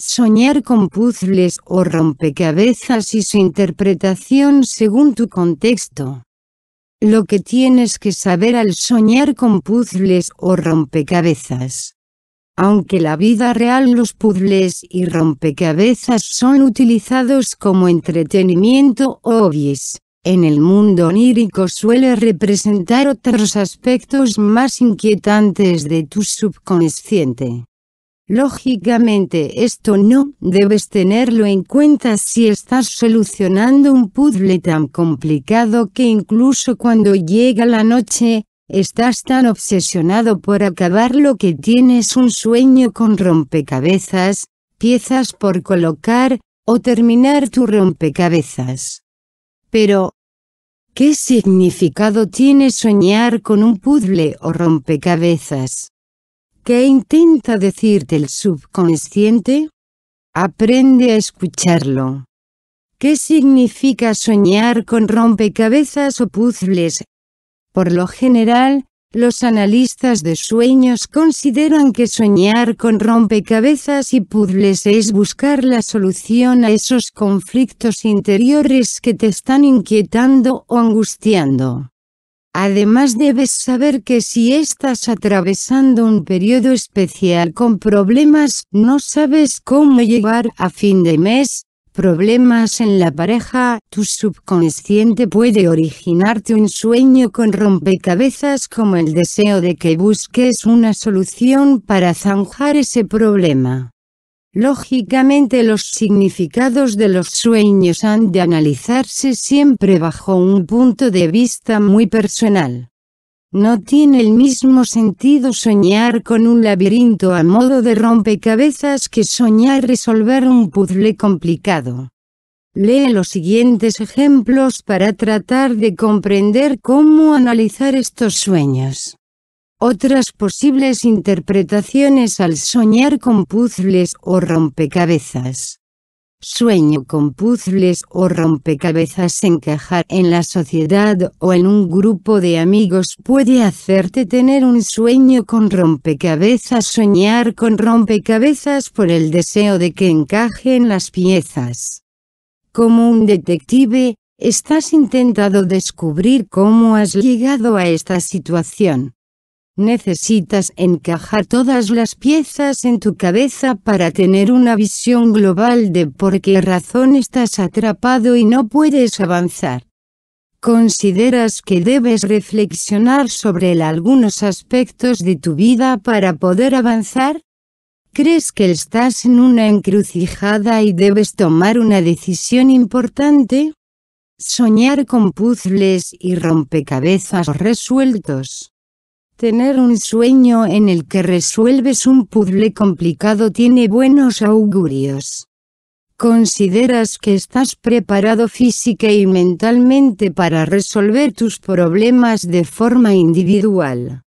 Soñar con puzzles o rompecabezas y su interpretación según tu contexto. Lo que tienes que saber al soñar con puzzles o rompecabezas. Aunque la vida real los puzzles y rompecabezas son utilizados como entretenimiento o en el mundo onírico suele representar otros aspectos más inquietantes de tu subconsciente. Lógicamente esto no debes tenerlo en cuenta si estás solucionando un puzzle tan complicado que incluso cuando llega la noche, estás tan obsesionado por acabar lo que tienes un sueño con rompecabezas, piezas por colocar, o terminar tu rompecabezas. Pero, ¿qué significado tiene soñar con un puzzle o rompecabezas? ¿Qué intenta decirte el subconsciente? Aprende a escucharlo. ¿Qué significa soñar con rompecabezas o puzzles? Por lo general, los analistas de sueños consideran que soñar con rompecabezas y puzzles es buscar la solución a esos conflictos interiores que te están inquietando o angustiando. Además debes saber que si estás atravesando un periodo especial con problemas, no sabes cómo llegar a fin de mes, problemas en la pareja, tu subconsciente puede originarte un sueño con rompecabezas como el deseo de que busques una solución para zanjar ese problema. Lógicamente los significados de los sueños han de analizarse siempre bajo un punto de vista muy personal. No tiene el mismo sentido soñar con un laberinto a modo de rompecabezas que soñar resolver un puzzle complicado. Lee los siguientes ejemplos para tratar de comprender cómo analizar estos sueños. Otras posibles interpretaciones al soñar con puzzles o rompecabezas. Sueño con puzzles o rompecabezas encajar en la sociedad o en un grupo de amigos puede hacerte tener un sueño con rompecabezas, soñar con rompecabezas por el deseo de que encajen las piezas. Como un detective, estás intentado descubrir cómo has llegado a esta situación. Necesitas encajar todas las piezas en tu cabeza para tener una visión global de por qué razón estás atrapado y no puedes avanzar. Consideras que debes reflexionar sobre algunos aspectos de tu vida para poder avanzar? ¿Crees que estás en una encrucijada y debes tomar una decisión importante? Soñar con puzzles y rompecabezas resueltos. Tener un sueño en el que resuelves un puzzle complicado tiene buenos augurios. Consideras que estás preparado física y mentalmente para resolver tus problemas de forma individual.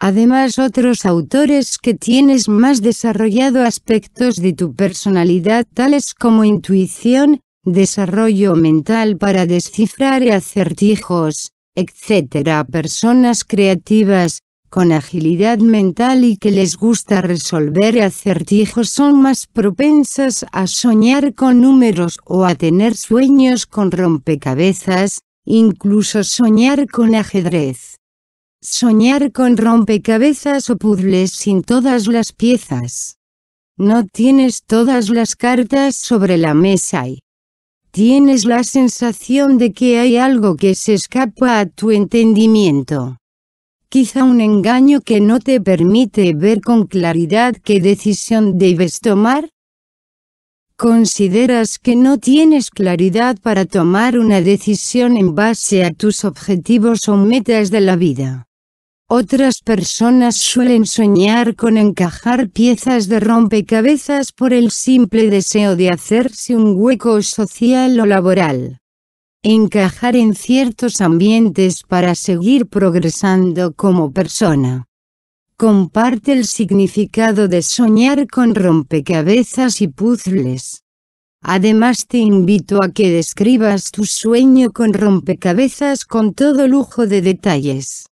Además otros autores que tienes más desarrollado aspectos de tu personalidad tales como intuición, desarrollo mental para descifrar acertijos, etcétera, personas creativas, con agilidad mental y que les gusta resolver acertijos son más propensas a soñar con números o a tener sueños con rompecabezas, incluso soñar con ajedrez. Soñar con rompecabezas o puzzles sin todas las piezas. No tienes todas las cartas sobre la mesa y, Tienes la sensación de que hay algo que se escapa a tu entendimiento. Quizá un engaño que no te permite ver con claridad qué decisión debes tomar. ¿Consideras que no tienes claridad para tomar una decisión en base a tus objetivos o metas de la vida? Otras personas suelen soñar con encajar piezas de rompecabezas por el simple deseo de hacerse un hueco social o laboral. Encajar en ciertos ambientes para seguir progresando como persona. Comparte el significado de soñar con rompecabezas y puzzles. Además te invito a que describas tu sueño con rompecabezas con todo lujo de detalles.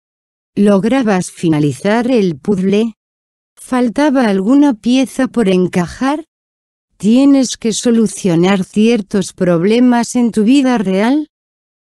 ¿Lograbas finalizar el puzzle? ¿Faltaba alguna pieza por encajar? ¿Tienes que solucionar ciertos problemas en tu vida real?